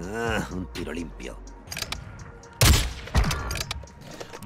Ah, un tiro limpio.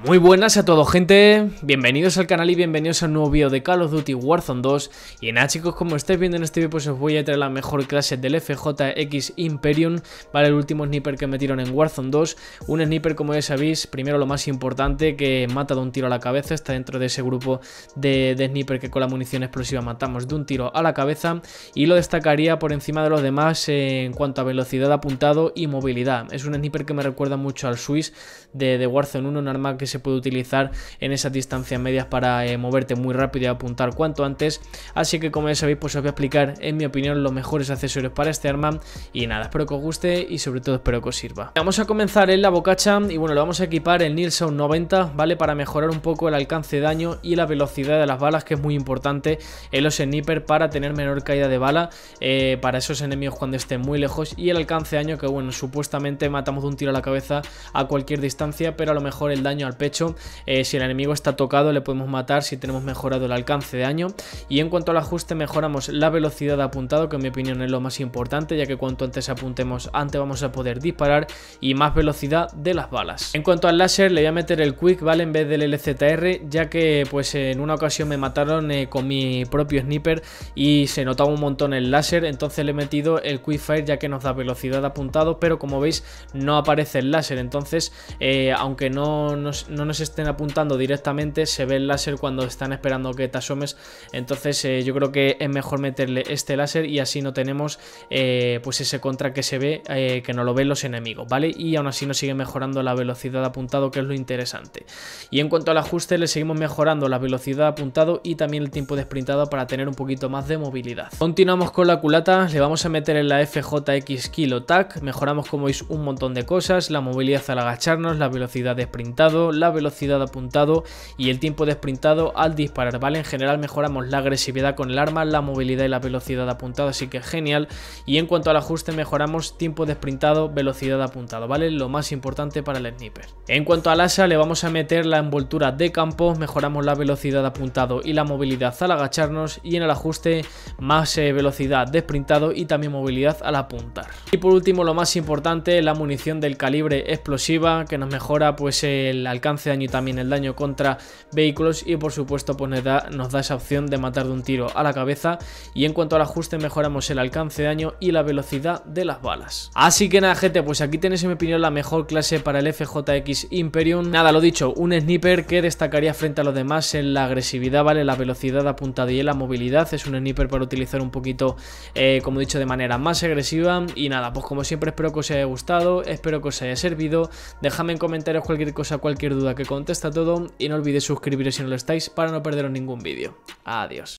Muy buenas a todos gente, bienvenidos al canal y bienvenidos a un nuevo vídeo de Call of Duty Warzone 2 Y nada chicos, como estáis viendo en este vídeo pues os voy a traer la mejor clase del FJX Imperium Vale, el último sniper que metieron en Warzone 2 Un sniper como ya sabéis, primero lo más importante que mata de un tiro a la cabeza Está dentro de ese grupo de, sniper que con la munición explosiva matamos de un tiro a la cabeza Y lo destacaría por encima de los demás en cuanto a velocidad apuntado y movilidad Es un sniper que me recuerda mucho al Swiss de, de Warzone 1, un arma que se puede utilizar en esas distancias medias para eh, moverte muy rápido y apuntar cuanto antes. Así que como ya sabéis, pues os voy a explicar en mi opinión los mejores accesorios para este arma. Y nada, espero que os guste y sobre todo espero que os sirva. Vamos a comenzar en la bocacha y bueno, lo vamos a equipar el Nilsson 90, ¿vale? Para mejorar un poco el alcance de daño y la velocidad de las balas, que es muy importante en los sniper para tener menor caída de bala eh, para esos enemigos cuando estén muy lejos y el alcance de daño que bueno, supuestamente matamos de un tiro a la cabeza a cualquier distancia, pero a lo mejor el daño al hecho, eh, si el enemigo está tocado le podemos matar si tenemos mejorado el alcance de daño. Y en cuanto al ajuste mejoramos la velocidad de apuntado, que en mi opinión es lo más importante, ya que cuanto antes apuntemos, antes vamos a poder disparar y más velocidad de las balas. En cuanto al láser, le voy a meter el Quick, ¿vale? En vez del LZR, ya que pues en una ocasión me mataron eh, con mi propio sniper y se notaba un montón el láser, entonces le he metido el Quick Fire ya que nos da velocidad de apuntado, pero como veis no aparece el láser, entonces eh, aunque no, nos no nos estén apuntando directamente, se ve el láser cuando están esperando que te asomes, entonces eh, yo creo que es mejor meterle este láser y así no tenemos eh, pues ese contra que se ve, eh, que no lo ven los enemigos, ¿vale? Y aún así nos sigue mejorando la velocidad de apuntado, que es lo interesante. Y en cuanto al ajuste, le seguimos mejorando la velocidad de apuntado y también el tiempo de sprintado para tener un poquito más de movilidad. Continuamos con la culata, le vamos a meter en la FJX Kilo Tac, mejoramos como veis un montón de cosas, la movilidad al agacharnos, la velocidad de sprintado, la velocidad apuntado y el tiempo de sprintado al disparar, ¿vale? En general mejoramos la agresividad con el arma, la movilidad y la velocidad apuntado, así que genial. Y en cuanto al ajuste mejoramos tiempo de sprintado, velocidad apuntado, ¿vale? Lo más importante para el sniper. En cuanto al asa le vamos a meter la envoltura de campo, mejoramos la velocidad apuntado y la movilidad al agacharnos y en el ajuste más eh, velocidad de sprintado y también movilidad al apuntar. Y por último lo más importante, la munición del calibre explosiva que nos mejora pues el alcance alcance, de daño y también el daño contra vehículos y por supuesto pues nos da, esa opción de matar de un tiro a la cabeza y en cuanto al ajuste mejoramos el alcance, de daño y la velocidad de las balas. Así que nada gente, pues aquí tenéis en mi opinión la mejor clase para el FJX Imperium. Nada, lo dicho, un sniper que destacaría frente a los demás en la agresividad, ¿vale? La velocidad apuntada y la movilidad. Es un sniper para utilizar un poquito, eh, como he dicho, de manera más agresiva. Y nada, pues como siempre espero que os haya gustado, espero que os haya servido. Dejadme en comentarios cualquier cosa, cualquier duda que contesta todo y no olvidéis suscribiros si no lo estáis para no perderos ningún vídeo. Adiós.